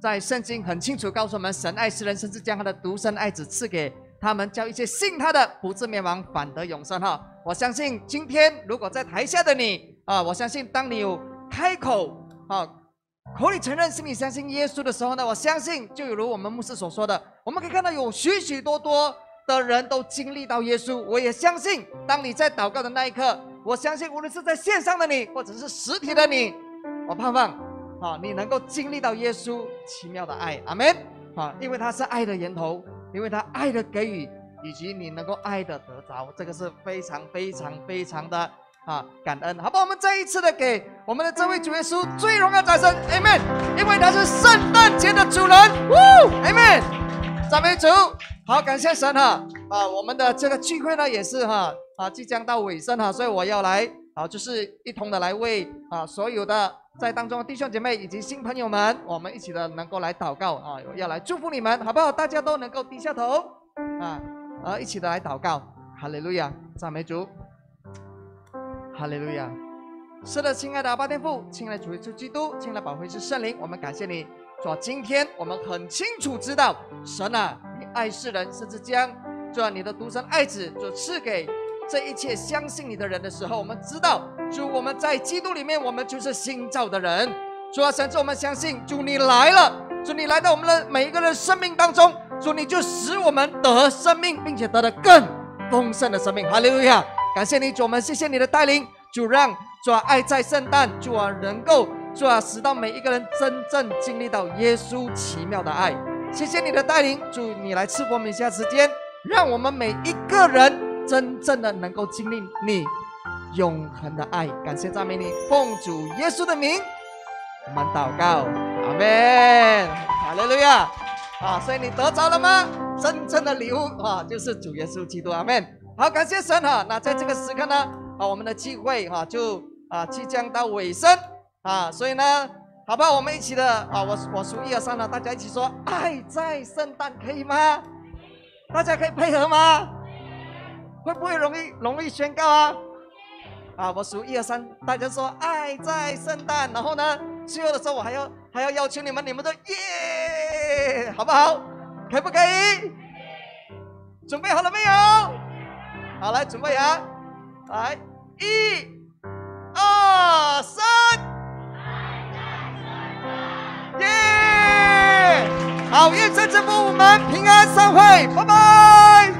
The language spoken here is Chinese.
在圣经很清楚告诉我们，神爱世人，甚至将他的独生爱子赐给他们，叫一些信他的不至灭亡，反得永生。哈，我相信今天如果在台下的你，啊，我相信当你有开口，啊，口里承认，心里相信耶稣的时候呢，我相信就有如我们牧师所说的，我们可以看到有许许多多的人都经历到耶稣。我也相信，当你在祷告的那一刻，我相信无论是在线上的你，或者是实体的你，我盼望。啊！你能够经历到耶稣奇妙的爱，阿门！啊，因为他是爱的源头，因为他爱的给予，以及你能够爱的得着，这个是非常非常非常的啊感恩，好不好？我们再一次的给我们的这位主耶稣最荣耀 a m e n 因为他是圣诞节的主人，，Amen。赞美主！好，感谢神哈！啊，我们的这个聚会呢也是哈啊即将到尾声哈，所以我要来啊，就是一通的来为啊所有的。在当中，弟兄姐妹以及新朋友们，我们一起的能够来祷告啊，要来祝福你们，好不好？大家都能够低下头，啊，呃，一起的来祷告，哈利路亚，赞美主，哈利路亚。是的，亲爱的阿爸天父，亲爱的主耶稣基督，亲爱的宝贵之圣灵，我们感谢你。说，今天我们很清楚知道，神啊，你爱世人，甚至将，做你的独生爱子，就赐给。这一切相信你的人的时候，我们知道主，我们在基督里面，我们就是新造的人。主啊，神父，我们相信主，你来了，主你来到我们的每一个人生命当中，主你就使我们得生命，并且得的更丰盛的生命。哈利路亚！感谢你，主我们，谢谢你的带领。主让主啊，爱在圣诞，主啊能够，主啊使到每一个人真正经历到耶稣奇妙的爱。谢谢你的带领，主你来赐我们一下时间，让我们每一个人。真正的能够经历你永恒的爱，感谢赞美你，奉主耶稣的名，我们祷告，阿门。好了，六月，啊，所以你得着了吗？真正的礼物啊，就是主耶稣基督，阿门。好，感谢神哈。那在这个时刻呢，啊，我们的聚会哈就啊即将到尾声啊，所以呢，好吧，我们一起的啊，我我数一二三呢，大家一起说，爱在圣诞，可以吗？大家可以配合吗？会不会容易容易宣告啊？啊，我数一二三，大家说爱在圣诞，然后呢，最后的时候我还要还要邀请你们，你们说耶，好不好？可不可以？准备好了没有？好，来准备啊！来，一、二、三，耶！好，运在这府，我们平安散会，拜拜。